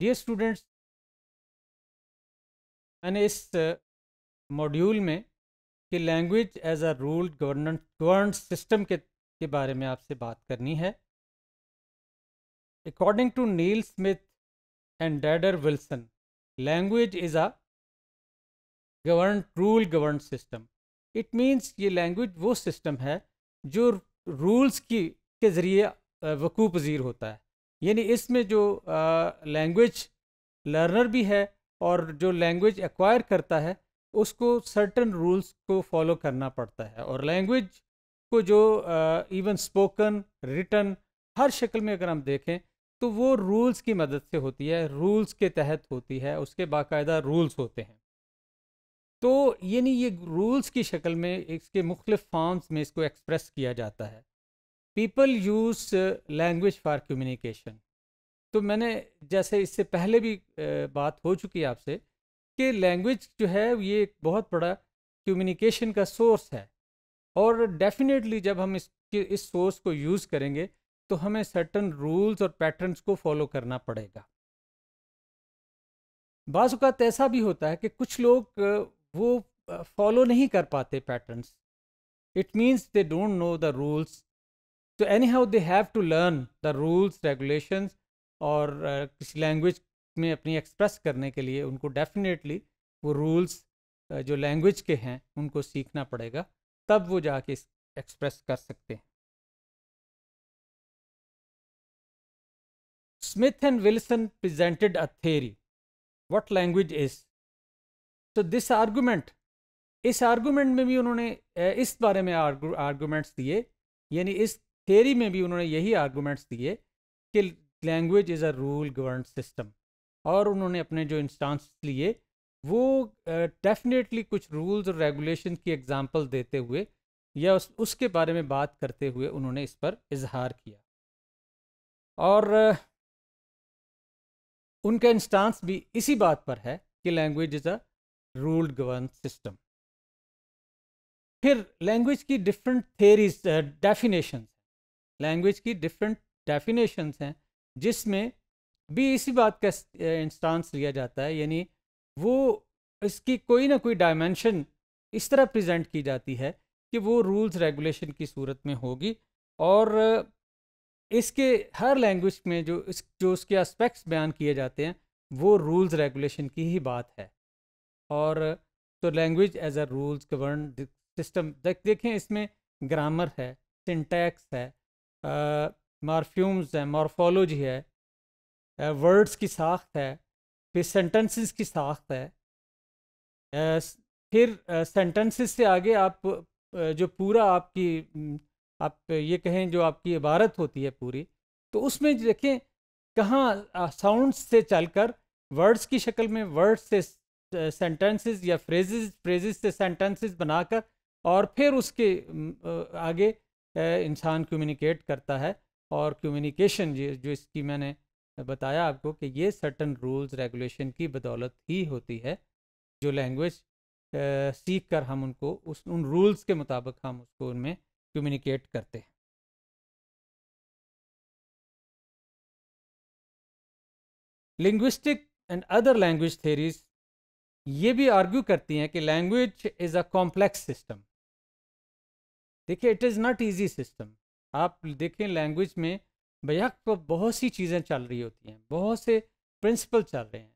dear students मैंने इस module uh, में कि language as a rule governance govern system के के बारे में आपसे बात करनी है according to Neil Smith and Deirdre Wilson language is a govern rule govern system it means ये लैंग्वेज वो सिस्टम है जो रूल्स की के ज़रिए uh, वकू पजीर होता है यानी इसमें जो लैंग्वेज लर्नर भी है और जो लैंग्वेज एक्वायर करता है उसको सर्टन रूल्स को फॉलो करना पड़ता है और लैंग्वेज को जो इवन स्पोकन रिटन हर शक्ल में अगर हम देखें तो वो रूल्स की मदद से होती है रूल्स के तहत होती है उसके बाकायदा रूल्स होते हैं तो यानी ये रूल्स की शक्ल में इसके मुख्तफ फॉर्म्स में इसको एक्सप्रेस किया जाता है people use language for communication तो मैंने जैसे इससे पहले भी बात हो चुकी है आपसे कि लैंग्वेज जो है ये एक बहुत बड़ा कम्युनिकेशन का सोर्स है और डेफिनेटली जब हम इसके इस सोर्स को यूज़ करेंगे तो हमें सर्टन रूल्स और पैटर्न्स को फॉलो करना पड़ेगा बाज़ात ऐसा भी होता है कि कुछ लोग वो फॉलो नहीं कर पाते patterns it means they don't know the rules तो anyhow they have to learn the rules regulation और किसी लैंग्वेज में अपनी एक्सप्रेस करने के लिए उनको डेफिनेटली वो रूल्स जो लैंग्वेज के हैं उनको सीखना पड़ेगा तब वो जाके एक्सप्रेस कर सकते हैं Smith and Wilson presented a theory what language is so this argument इस आर्गुमेंट में भी उन्होंने इस बारे में आर्गूमेंट्स दिए यानी इस थेरी में भी उन्होंने यही आर्गूमेंट्स दिए कि language is a rule govern system और उन्होंने अपने जो इंस्टांस लिए वो डेफिनेटली uh, कुछ रूल्स और रेगुलेशन की एग्जांपल देते हुए या उस, उसके बारे में बात करते हुए उन्होंने इस पर इजहार किया और uh, उनका इंस्टांस भी इसी बात पर है कि language is a ruled govern system फिर लैंग्वेज की डिफरेंट थेरीज डेफिनेशन लैंग्वेज की डिफरेंट डेफिनेशंस हैं जिसमें भी इसी बात का इंस्टांस लिया जाता है यानी वो इसकी कोई ना कोई डायमेंशन इस तरह प्रेजेंट की जाती है कि वो रूल्स रेगुलेशन की सूरत में होगी और इसके हर लैंग्वेज में जो इस जो उसके एस्पेक्ट्स बयान किए जाते हैं वो रूल्स रेगुलेशन की ही बात है और तो language as a rules govern system देखें इसमें ग्रामर है सिंटैक्स है मारफ्यूम्स हैं मारफोलोजी है वर्ड्स की साख्त है फिर सेंटेंसेस की साख्त है फिर सेंटेंसेस से आगे आप जो पूरा आपकी आप ये कहें जो आपकी इबारत होती है पूरी तो उसमें देखें कहाँ साउंड से चलकर वर्ड्स की शक्ल में वर्ड्स से सेंटेंसेस या फ्रेजेस फ्रेजेस से सेंटेंसेस बनाकर और फिर उसके आगे इंसान कम्युनिकेट करता है और कम्युनिकेशन जो इसकी मैंने बताया आपको कि ये सर्टन रूल्स रेगुलेशन की बदौलत ही होती है जो लैंग्वेज सीख कर हम उनको उस उन रूल्स के मुताबिक हम उसको उनमें कम्युनिकेट करते हैं linguistic and other language theories ये भी आर्ग्यू करती हैं कि language is a complex system देखिए it is not easy system आप देखें लैंग्वेज में भैया को तो बहुत सी चीज़ें चल रही होती हैं बहुत से प्रिंसिपल चल रहे हैं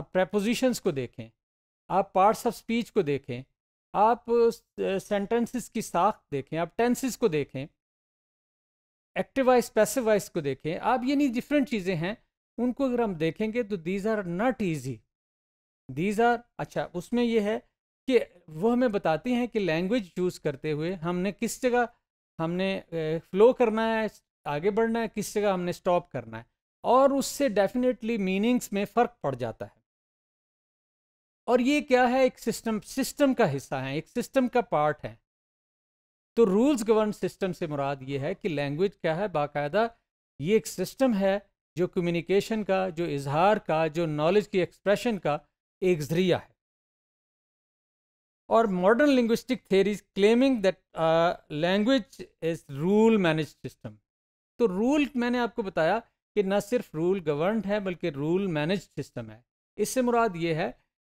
आप प्रपोजिशंस को देखें आप पार्ट्स ऑफ स्पीच को देखें आप सेंटेंसेस की साख देखें आप टेंसेस को देखें एक्टिवाइज पैसिवाइज को देखें आप ये नहीं डिफरेंट चीज़ें हैं उनको अगर हम देखेंगे तो these are not easy these are अच्छा उसमें यह है कि वो हमें बताती हैं कि लैंग्वेज चूज़ करते हुए हमने किस जगह हमने फ्लो करना है आगे बढ़ना है किस जगह हमने स्टॉप करना है और उससे डेफिनेटली मीनिंग्स में फ़र्क पड़ जाता है और ये क्या है एक सिस्टम सिस्टम का हिस्सा है एक सिस्टम का पार्ट है तो रूल्स गवर्न सिस्टम से मुराद ये है कि लैंग्वेज क्या है बाकायदा ये एक सिस्टम है जो कम्युनिकेशन का जो इजहार का जो नॉलेज की एक्सप्रेशन का एक ज़रिया है और modern linguistic theories claiming that language is rule manage system तो रूल मैंने आपको बताया कि ना सिर्फ रूल गवर्नड है बल्कि रूल मैनेज सिस्टम है इससे मुराद ये है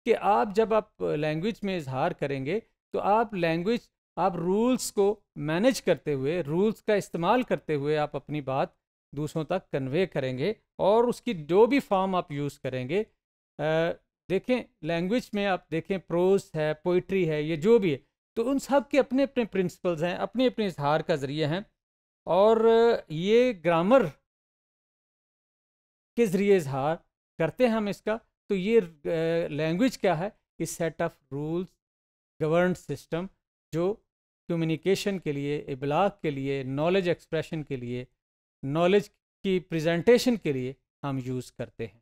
कि आप जब आप लैंग्वेज में इजहार करेंगे तो आप लैंग्वेज आप रूल्स को मैनेज करते हुए रूल्स का इस्तेमाल करते हुए आप अपनी बात दूसरों तक कन्वे करेंगे और उसकी जो भी फॉर्म आप यूज़ करेंगे uh, देखें लैंग्वेज में आप देखें प्रोज है पोइट्री है ये जो भी है तो उन सब के अपने अपने प्रिंसिपल्स हैं अपने अपने इजहार का ज़रिए हैं और ये ग्रामर के ज़रिए इजहार करते हैं हम इसका तो ये लैंग्वेज क्या है कि set of rules govern system जो कम्युनिकेशन के लिए इबलाग के लिए नॉलेज एक्सप्रेशन के लिए नॉलेज की प्रेजेंटेशन के लिए हम यूज़ करते हैं